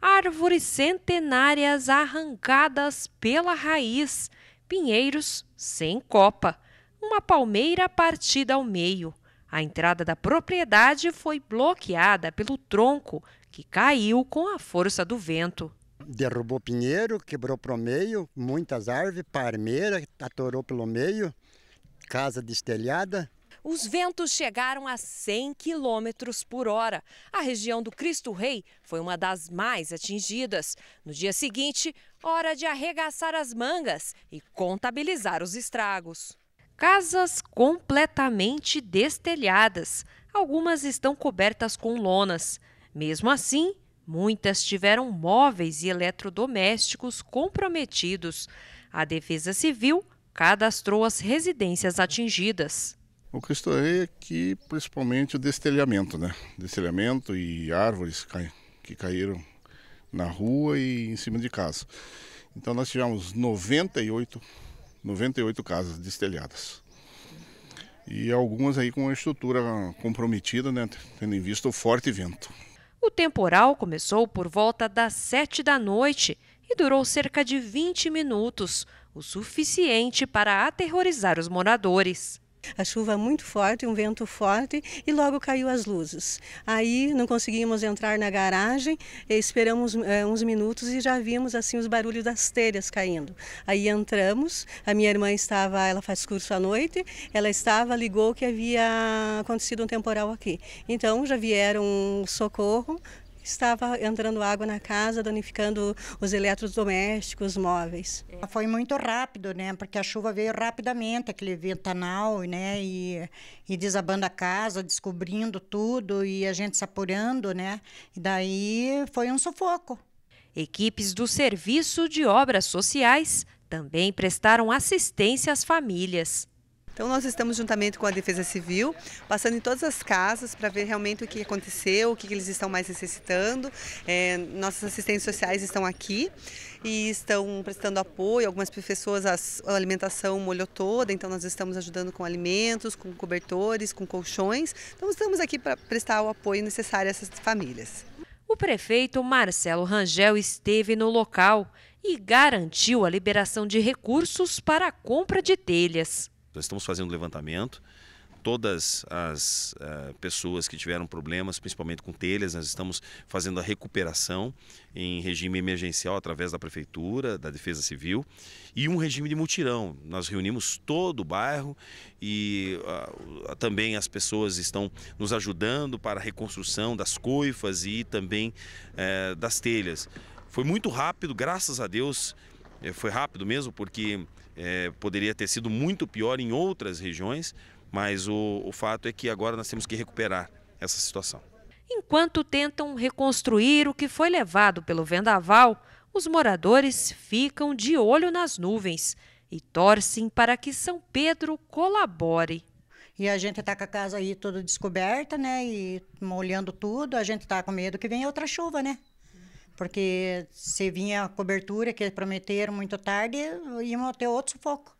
árvores centenárias arrancadas pela raiz, pinheiros sem copa, uma palmeira partida ao meio. A entrada da propriedade foi bloqueada pelo tronco, que caiu com a força do vento. Derrubou pinheiro, quebrou o meio, muitas árvores, palmeira, atorou pelo meio, casa destelhada, os ventos chegaram a 100 km por hora. A região do Cristo Rei foi uma das mais atingidas. No dia seguinte, hora de arregaçar as mangas e contabilizar os estragos. Casas completamente destelhadas. Algumas estão cobertas com lonas. Mesmo assim, muitas tiveram móveis e eletrodomésticos comprometidos. A Defesa Civil cadastrou as residências atingidas. O é que eu estourei aqui, principalmente o destelhamento, né? Destelhamento e árvores que caíram na rua e em cima de casa. Então nós tivemos 98, 98 casas destelhadas. E algumas aí com a estrutura comprometida, né? Tendo em vista o forte vento. O temporal começou por volta das 7 da noite e durou cerca de 20 minutos, o suficiente para aterrorizar os moradores a chuva muito forte, um vento forte e logo caiu as luzes. Aí não conseguimos entrar na garagem, eh, esperamos é, uns minutos e já vimos assim os barulhos das telhas caindo. Aí entramos, a minha irmã estava, ela faz curso à noite, ela estava, ligou que havia acontecido um temporal aqui. Então já vieram socorro, estava entrando água na casa, danificando os eletrodomésticos, móveis. É. Foi muito rápido, né? Porque a chuva veio rapidamente, aquele ventanal, né? E, e desabando a casa, descobrindo tudo e a gente se apurando, né? E daí foi um sufoco. Equipes do Serviço de Obras Sociais também prestaram assistência às famílias. Então nós estamos juntamente com a Defesa Civil, passando em todas as casas para ver realmente o que aconteceu, o que eles estão mais necessitando. É, nossas assistentes sociais estão aqui e estão prestando apoio. Algumas pessoas a alimentação molhou toda, então nós estamos ajudando com alimentos, com cobertores, com colchões. Então estamos aqui para prestar o apoio necessário a essas famílias. O prefeito Marcelo Rangel esteve no local e garantiu a liberação de recursos para a compra de telhas. Nós estamos fazendo levantamento. Todas as uh, pessoas que tiveram problemas, principalmente com telhas, nós estamos fazendo a recuperação em regime emergencial através da Prefeitura, da Defesa Civil e um regime de mutirão. Nós reunimos todo o bairro e uh, também as pessoas estão nos ajudando para a reconstrução das coifas e também uh, das telhas. Foi muito rápido, graças a Deus. É, foi rápido mesmo, porque é, poderia ter sido muito pior em outras regiões, mas o, o fato é que agora nós temos que recuperar essa situação. Enquanto tentam reconstruir o que foi levado pelo vendaval, os moradores ficam de olho nas nuvens e torcem para que São Pedro colabore. E a gente está com a casa aí toda descoberta, né? E molhando tudo, a gente está com medo que venha outra chuva, né? Porque se vinha a cobertura que prometeram muito tarde, iam ter outro sufoco.